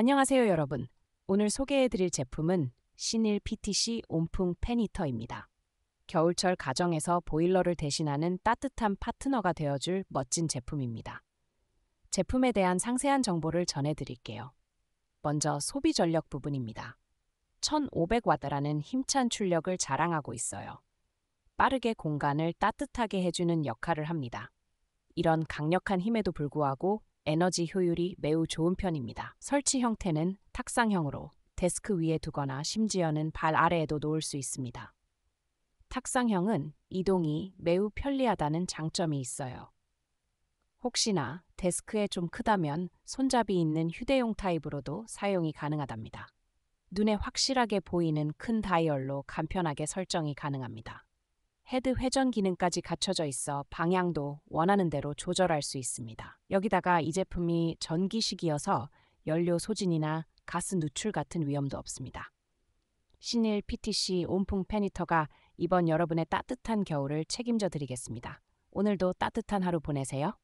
안녕하세요 여러분. 오늘 소개해드릴 제품은 신일 PTC 온풍 팬히터입니다. 겨울철 가정에서 보일러를 대신하는 따뜻한 파트너가 되어줄 멋진 제품입니다. 제품에 대한 상세한 정보를 전해드릴게요. 먼저 소비 전력 부분입니다. 1500W라는 와 힘찬 출력을 자랑하고 있어요. 빠르게 공간을 따뜻하게 해주는 역할을 합니다. 이런 강력한 힘에도 불구하고 에너지 효율이 매우 좋은 편입니다. 설치 형태는 탁상형으로 데스크 위에 두거나 심지어는 발 아래에도 놓을 수 있습니다. 탁상형은 이동이 매우 편리하다는 장점이 있어요. 혹시나 데스크에 좀 크다면 손잡이 있는 휴대용 타입으로도 사용이 가능하답니다. 눈에 확실하게 보이는 큰 다이얼로 간편하게 설정이 가능합니다. 헤드 회전 기능까지 갖춰져 있어 방향도 원하는 대로 조절할 수 있습니다. 여기다가 이 제품이 전기식이어서 연료 소진이나 가스 누출 같은 위험도 없습니다. 신일 PTC 온풍 페니터가 이번 여러분의 따뜻한 겨울을 책임져 드리겠습니다. 오늘도 따뜻한 하루 보내세요.